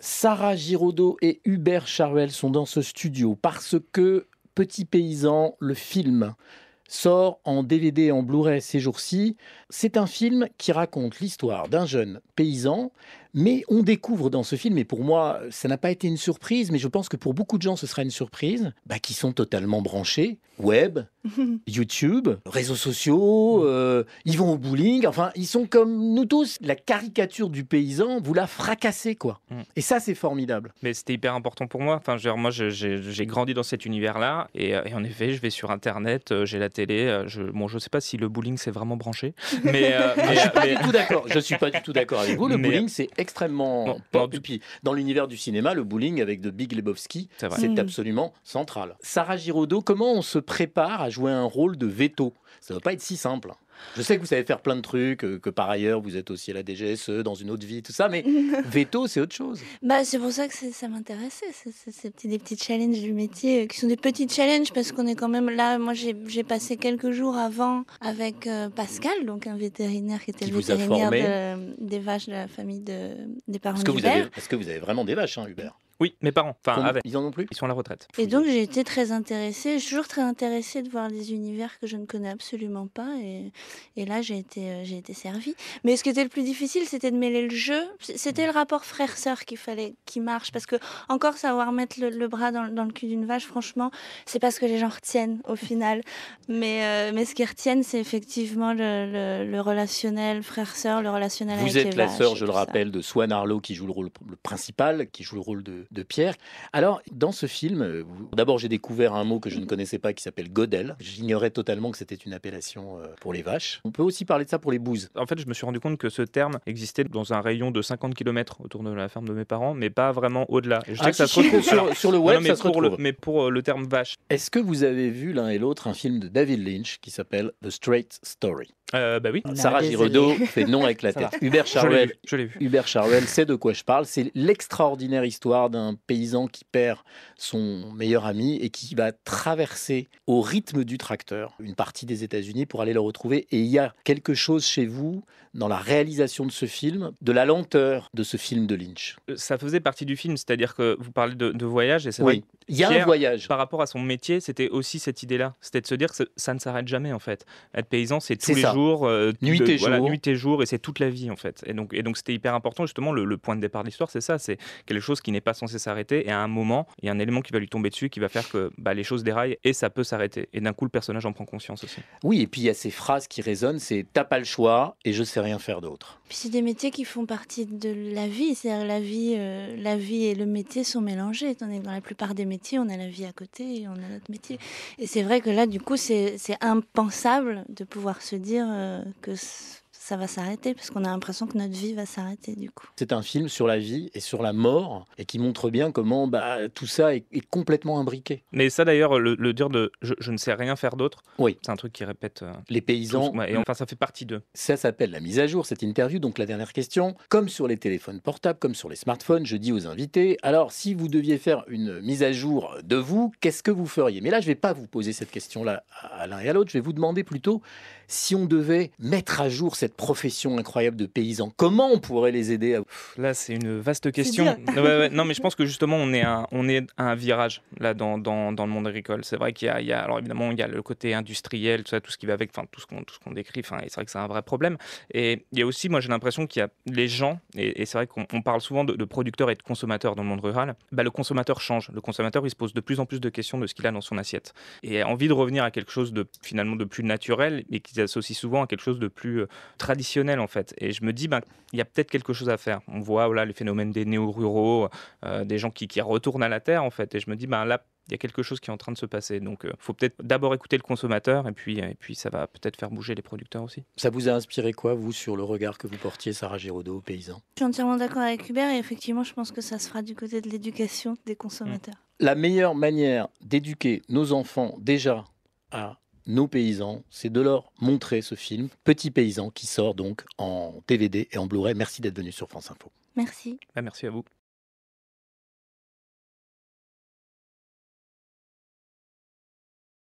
Sarah Giraudot et Hubert Charuel sont dans ce studio parce que Petit Paysan, le film, sort en DVD en Blu-ray ces jours-ci. C'est un film qui raconte l'histoire d'un jeune paysan mais on découvre dans ce film, et pour moi, ça n'a pas été une surprise, mais je pense que pour beaucoup de gens, ce sera une surprise, bah, qui sont totalement branchés, web, YouTube, réseaux sociaux, ils euh, vont au bowling, enfin, ils sont comme nous tous. La caricature du paysan, vous la fracassez, quoi. Hmm. Et ça, c'est formidable. Mais c'était hyper important pour moi. Enfin, genre, moi, j'ai grandi dans cet univers-là, euh, et, en effet, je vais sur Internet, euh, j'ai la télé. Je, bon, je sais pas si le bowling, c'est vraiment branché, mais. Ah, je suis pas du tout d'accord. Je suis pas du tout d'accord avec vous. Le bowling, c'est extrêmement dans l'univers du cinéma, le bowling avec de Big Lebowski, c'est mm. absolument central. Sarah Giraudot, comment on se prépare à jouer un rôle de veto Ça ne va pas être si simple. Je sais que vous savez faire plein de trucs, euh, que, par ailleurs vous êtes aussi à la DGSE, dans une autre vie, tout ça, mais veto, c'est autre chose. Bah, c'est pour ça que ça m'intéressait, ces petits, des petits challenges du métier, euh, qui sont des petits challenges parce qu'on est quand même là. Moi, j'ai passé quelques jours avant avec euh, Pascal, donc un vétérinaire qui était le vétérinaire des vaches de la famille de, des parents Est-ce que, vous avez, est -ce que vous avez vraiment des vaches, hein, Hubert oui, mes parents. Enfin, Ils en ont plus Ils sont à la retraite. Et donc, j'ai été très intéressée, toujours très intéressée de voir des univers que je ne connais absolument pas. Et, là, j'ai été, euh, j'ai été servie. Mais ce qui était le plus difficile, c'était de mêler le jeu. C'était le rapport frère-sœur qu'il fallait qui marche. Parce que, encore, savoir mettre le, bras dans, le cul d'une vache, franchement, c'est parce que les gens retiennent au final. Mais, euh, ce qu'ils retiennent, c'est effectivement le, relationnel frère-sœur, le relationnel Vous êtes la sœur, je le rappelle, de Swan Arlo qui joue le rôle principal, qui joue le rôle de de Pierre. Alors, dans ce film, euh, d'abord j'ai découvert un mot que je ne connaissais pas qui s'appelle Godel. J'ignorais totalement que c'était une appellation euh, pour les vaches. On peut aussi parler de ça pour les bouses. En fait, je me suis rendu compte que ce terme existait dans un rayon de 50 km autour de la ferme de mes parents, mais pas vraiment au-delà. Je sais ah, que ça se trouve sur, le web, mais pour euh, le terme vache. Est-ce que vous avez vu l'un et l'autre un film de David Lynch qui s'appelle The Straight Story euh, bah oui. Sarah Giraudot fait non avec la tête. Hubert Charuel, je vu, Hubert Charuel, c'est de quoi je parle. C'est l'extraordinaire histoire d'un paysan qui perd son meilleur ami et qui va traverser au rythme du tracteur une partie des États-Unis pour aller le retrouver. Et il y a quelque chose chez vous dans la réalisation de ce film, de la lenteur de ce film de Lynch. Euh, ça faisait partie du film, c'est-à-dire que vous parlez de, voyage et ça. oui. Il y a un voyage. Par rapport à son métier, c'était aussi cette idée-là. C'était de se dire que ça ne s'arrête jamais, en fait. Être paysan, c'est tous les jours. Euh, nuit, et jour. nuit et jour. Et c'est toute la vie, en fait. Et donc, et donc c'était hyper important, justement, le, point de départ de l'histoire, c'est ça. C'est quelque chose qui n'est pas censé s'arrêter. Et à un moment, il y a un élément qui va lui tomber dessus, qui va faire que bah, les choses déraillent et ça peut s'arrêter. Et d'un coup, le personnage en prend conscience aussi. Oui, et puis il y a ces phrases qui résonnent c'est t'as pas le choix et je sais rien faire d'autre. Puis c'est des métiers qui font partie de la vie. C'est-à-dire la vie, euh, la vie et le métier sont mélangés, dans la plupart des métiers, on a la vie à côté, on a notre métier. Et c'est vrai que là, du coup, c'est impensable de pouvoir se dire euh, que ça va s'arrêter, parce qu'on a l'impression que notre vie va s'arrêter du coup. C'est un film sur la vie et sur la mort, et qui montre bien comment bah, tout ça est, complètement imbriqué. Mais ça d'ailleurs, le, dire de je, ne sais rien faire d'autre, oui. c'est un truc qui répète. Euh, les paysans. et enfin, ça fait partie d'eux. Ça s'appelle la mise à jour, cette interview. Donc la dernière question, comme sur les téléphones portables, comme sur les smartphones, je dis aux invités, alors si vous deviez faire une mise à jour de vous, qu'est-ce que vous feriez Mais là, je ne vais pas vous poser cette question-là à l'un et à l'autre, je vais vous demander plutôt si on devait mettre à jour cette profession incroyable de paysans. Comment on pourrait les aider Là, c'est une vaste question. Non, mais je pense que justement, on est à, on est un virage là dans, le monde agricole. C'est vrai qu'il y, a, alors évidemment, il y a le côté industriel, tout tout ce qui va avec, enfin tout ce qu'on décrit. Enfin, c'est vrai que c'est un vrai problème. Et il y a aussi, moi, j'ai l'impression qu'il y a les gens, et, c'est vrai qu'on parle souvent de, producteurs et de consommateurs dans le monde rural. Bah, le consommateur change. Le consommateur, il se pose de plus en plus de questions de ce qu'il a dans son assiette et a envie de revenir à quelque chose de finalement de plus naturel mais qui s'associe souvent à quelque chose de plus euh, traditionnel en fait. Et je me dis, ben, il y a peut-être quelque chose à faire. On voit voilà, les phénomènes des néo-ruraux, euh, des gens qui, retournent à la terre en fait. Et je me dis, ben, là, il y a quelque chose qui est en train de se passer. Donc, il euh, faut peut-être d'abord écouter le consommateur et puis, euh, et puis ça va peut-être faire bouger les producteurs aussi. Ça vous a inspiré quoi, vous, sur le regard que vous portiez, Sarah Giraudot, aux paysans Je suis entièrement d'accord avec Hubert et effectivement, je pense que ça se fera du côté de l'éducation des consommateurs. Mmh. La meilleure manière d'éduquer nos enfants déjà à nos paysans, c'est de leur montrer ce film, Petit Paysan, qui sort donc en TVD et en Blu-ray. Merci d'être venu sur France Info. Merci. Bah, merci à vous.